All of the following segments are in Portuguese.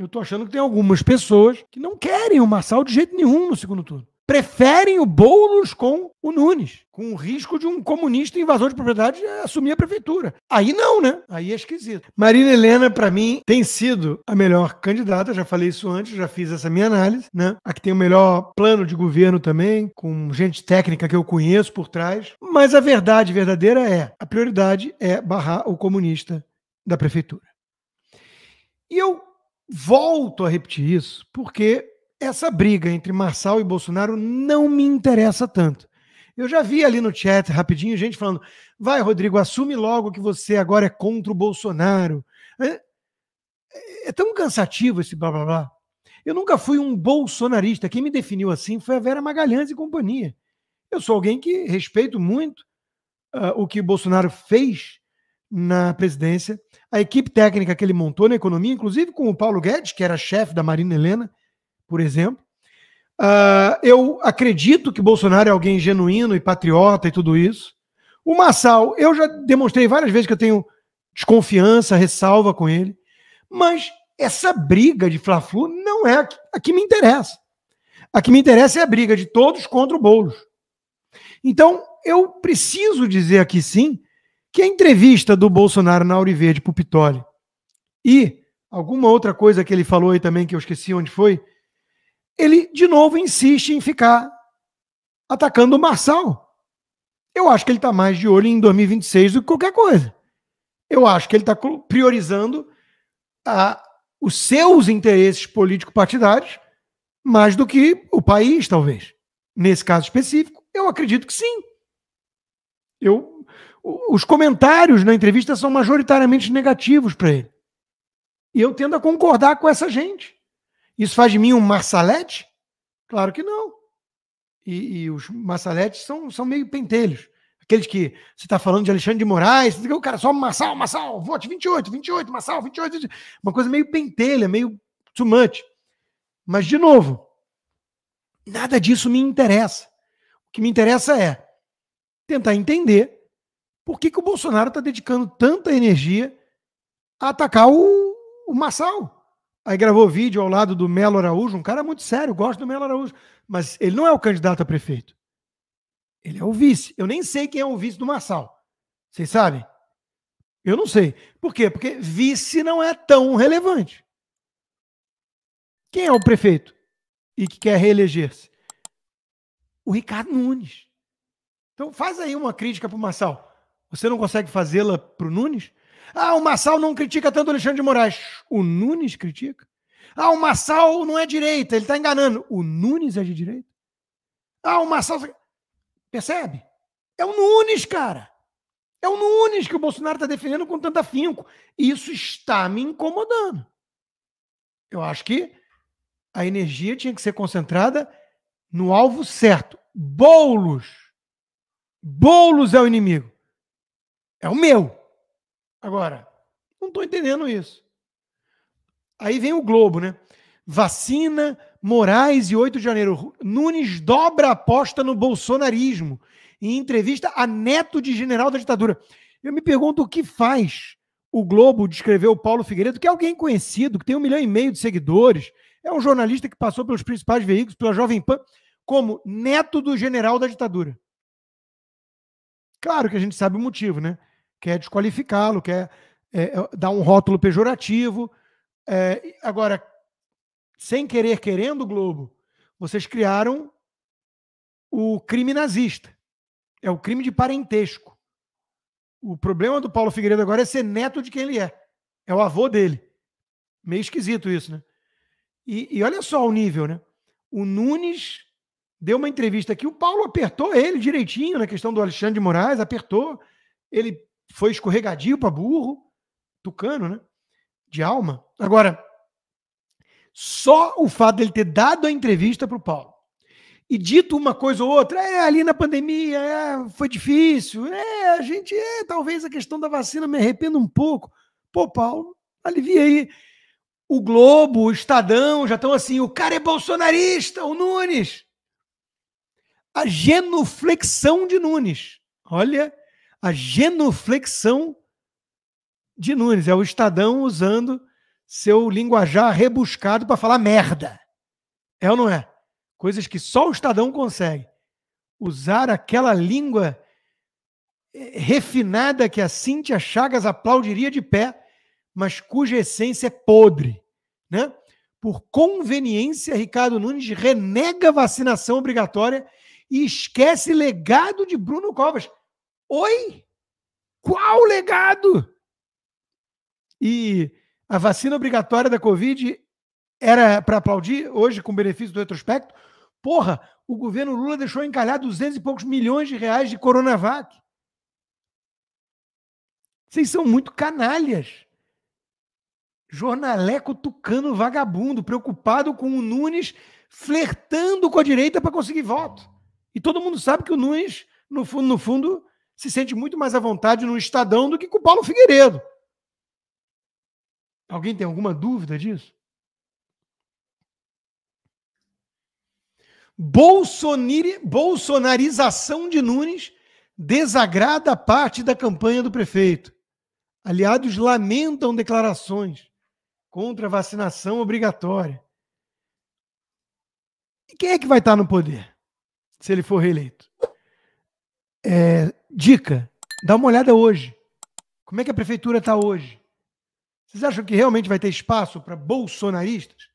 Eu estou achando que tem algumas pessoas que não querem o Marçal de jeito nenhum no segundo turno. Preferem o Boulos com o Nunes, com o risco de um comunista invasor de propriedade assumir a prefeitura. Aí não, né? Aí é esquisito. Marina Helena, para mim, tem sido a melhor candidata, já falei isso antes, já fiz essa minha análise, né? A que tem o melhor plano de governo também, com gente técnica que eu conheço por trás. Mas a verdade verdadeira é: a prioridade é barrar o comunista da prefeitura. E eu Volto a repetir isso, porque essa briga entre Marçal e Bolsonaro não me interessa tanto. Eu já vi ali no chat rapidinho gente falando: vai, Rodrigo, assume logo que você agora é contra o Bolsonaro. É, é tão cansativo esse blá blá blá. Eu nunca fui um bolsonarista. Quem me definiu assim foi a Vera Magalhães e companhia. Eu sou alguém que respeito muito uh, o que Bolsonaro fez na presidência. A equipe técnica que ele montou na economia, inclusive com o Paulo Guedes, que era chefe da Marina Helena, por exemplo. Uh, eu acredito que Bolsonaro é alguém genuíno e patriota e tudo isso. O Massal, eu já demonstrei várias vezes que eu tenho desconfiança, ressalva com ele. Mas essa briga de Fla-Flu não é a que, a que me interessa. A que me interessa é a briga de todos contra o Boulos. Então, eu preciso dizer aqui sim que é a entrevista do Bolsonaro na Auri Verde para o Pitoli e alguma outra coisa que ele falou aí também, que eu esqueci onde foi, ele de novo insiste em ficar atacando o Marçal. Eu acho que ele está mais de olho em 2026 do que qualquer coisa. Eu acho que ele está priorizando a, os seus interesses político-partidários mais do que o país, talvez. Nesse caso específico, eu acredito que sim. Eu os comentários na entrevista são majoritariamente negativos para ele. E eu tendo a concordar com essa gente. Isso faz de mim um marsalete? Claro que não. E, e os marsaletes são, são meio pentelhos. Aqueles que você está falando de Alexandre de Moraes, você diz, o cara só Massal, Massal, vote 28, 28, Massal, 28, 28. Uma coisa meio pentelha, meio too much. Mas, de novo, nada disso me interessa. O que me interessa é tentar entender por que, que o Bolsonaro está dedicando tanta energia a atacar o, o Massal? Aí gravou vídeo ao lado do Melo Araújo, um cara muito sério, gosto do Melo Araújo, mas ele não é o candidato a prefeito. Ele é o vice. Eu nem sei quem é o vice do Massal. Vocês sabem? Eu não sei. Por quê? Porque vice não é tão relevante. Quem é o prefeito e que quer reeleger-se? O Ricardo Nunes. Então faz aí uma crítica para o Massal. Você não consegue fazê-la para o Nunes? Ah, o Massal não critica tanto o Alexandre de Moraes. O Nunes critica? Ah, o Massal não é direita, ele está enganando. O Nunes é de direita? Ah, o Massal. Percebe? É o Nunes, cara. É o Nunes que o Bolsonaro está defendendo com tanto afinco. isso está me incomodando. Eu acho que a energia tinha que ser concentrada no alvo certo. Boulos. Boulos é o inimigo. É o meu. Agora, não estou entendendo isso. Aí vem o Globo, né? Vacina, Moraes e 8 de janeiro. Nunes dobra a aposta no bolsonarismo. Em entrevista a neto de general da ditadura. Eu me pergunto o que faz o Globo descrever o Paulo Figueiredo, que é alguém conhecido, que tem um milhão e meio de seguidores, é um jornalista que passou pelos principais veículos, pela Jovem Pan, como neto do general da ditadura. Claro que a gente sabe o motivo, né? quer desqualificá-lo, quer é, é, dar um rótulo pejorativo. É, agora, sem querer, querendo, Globo, vocês criaram o crime nazista. É o crime de parentesco. O problema do Paulo Figueiredo agora é ser neto de quem ele é. É o avô dele. Meio esquisito isso, né? E, e olha só o nível, né? O Nunes deu uma entrevista que o Paulo apertou ele direitinho na questão do Alexandre de Moraes, apertou. Ele foi escorregadio para burro, tucano, né? De alma. Agora, só o fato dele ter dado a entrevista para o Paulo e dito uma coisa ou outra, é, ali na pandemia é, foi difícil, é, a gente, é, talvez a questão da vacina me arrependa um pouco. Pô, Paulo, alivia aí. O Globo, o Estadão já estão assim, o cara é bolsonarista, o Nunes. A genuflexão de Nunes. Olha, a genuflexão de Nunes. É o Estadão usando seu linguajar rebuscado para falar merda. É ou não é? Coisas que só o Estadão consegue. Usar aquela língua eh, refinada que a Cíntia Chagas aplaudiria de pé, mas cuja essência é podre. Né? Por conveniência, Ricardo Nunes renega vacinação obrigatória e esquece legado de Bruno Covas. Oi? Qual o legado? E a vacina obrigatória da Covid era para aplaudir hoje com benefício do retrospecto? Porra, o governo Lula deixou encalhar 200 e poucos milhões de reais de Coronavac. Vocês são muito canalhas. Jornaleco tucano vagabundo, preocupado com o Nunes flertando com a direita para conseguir voto. E todo mundo sabe que o Nunes, no fundo, no fundo, se sente muito mais à vontade no Estadão do que com o Paulo Figueiredo. Alguém tem alguma dúvida disso? Bolsonari, bolsonarização de Nunes desagrada parte da campanha do prefeito. Aliados lamentam declarações contra a vacinação obrigatória. E quem é que vai estar no poder se ele for reeleito? É, Dica: dá uma olhada hoje. Como é que a prefeitura está hoje? Vocês acham que realmente vai ter espaço para bolsonaristas?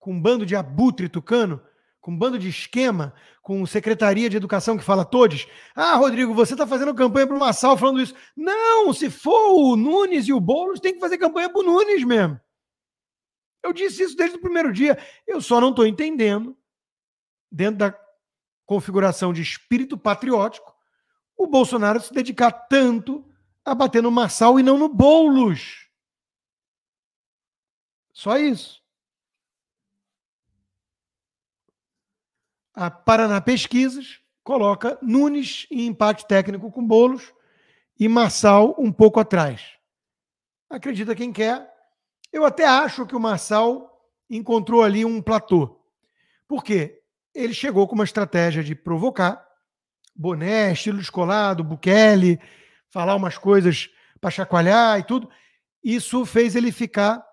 Com um bando de abutre tucano? Com um bando de esquema? Com secretaria de educação que fala todos? Ah, Rodrigo, você está fazendo campanha para o Massal falando isso. Não, se for o Nunes e o Boulos, tem que fazer campanha para o Nunes mesmo. Eu disse isso desde o primeiro dia. Eu só não estou entendendo, dentro da configuração de espírito patriótico, o Bolsonaro se dedicar tanto a bater no Marçal e não no Boulos. Só isso. A Paraná Pesquisas coloca Nunes em empate técnico com Boulos e Marçal um pouco atrás. Acredita quem quer. Eu até acho que o Marçal encontrou ali um platô. Por quê? Ele chegou com uma estratégia de provocar, boné, estilo descolado, Bukele, falar umas coisas para chacoalhar e tudo. Isso fez ele ficar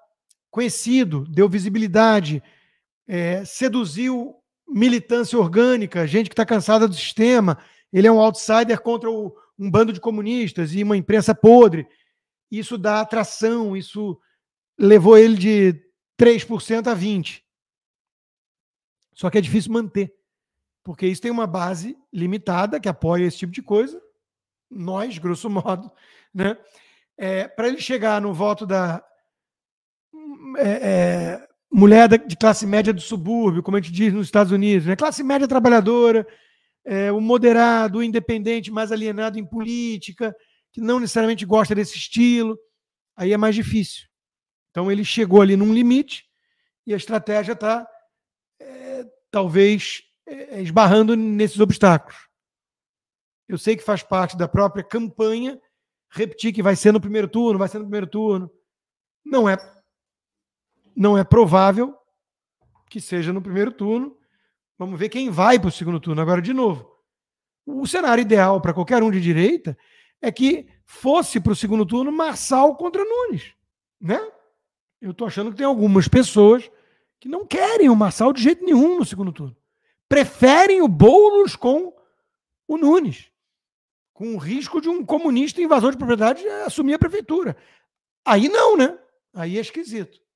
conhecido, deu visibilidade, é, seduziu militância orgânica, gente que está cansada do sistema. Ele é um outsider contra o, um bando de comunistas e uma imprensa podre. Isso dá atração, isso levou ele de 3% a 20%. Só que é difícil manter. Porque isso tem uma base limitada que apoia esse tipo de coisa, nós, grosso modo, né? É, Para ele chegar no voto da hum, é, é, mulher de classe média do subúrbio, como a gente diz nos Estados Unidos, né? classe média trabalhadora, é, o moderado, o independente, mais alienado em política, que não necessariamente gosta desse estilo, aí é mais difícil. Então ele chegou ali num limite e a estratégia está é, talvez é, é esbarrando nesses obstáculos. Eu sei que faz parte da própria campanha repetir que vai ser no primeiro turno, vai ser no primeiro turno. Não é, não é provável que seja no primeiro turno. Vamos ver quem vai para o segundo turno. Agora, de novo, o cenário ideal para qualquer um de direita é que fosse para o segundo turno Marçal contra Nunes. Né? Eu estou achando que tem algumas pessoas que não querem o Marçal de jeito nenhum no segundo turno preferem o Boulos com o Nunes, com o risco de um comunista invasor de propriedade assumir a prefeitura. Aí não, né? Aí é esquisito.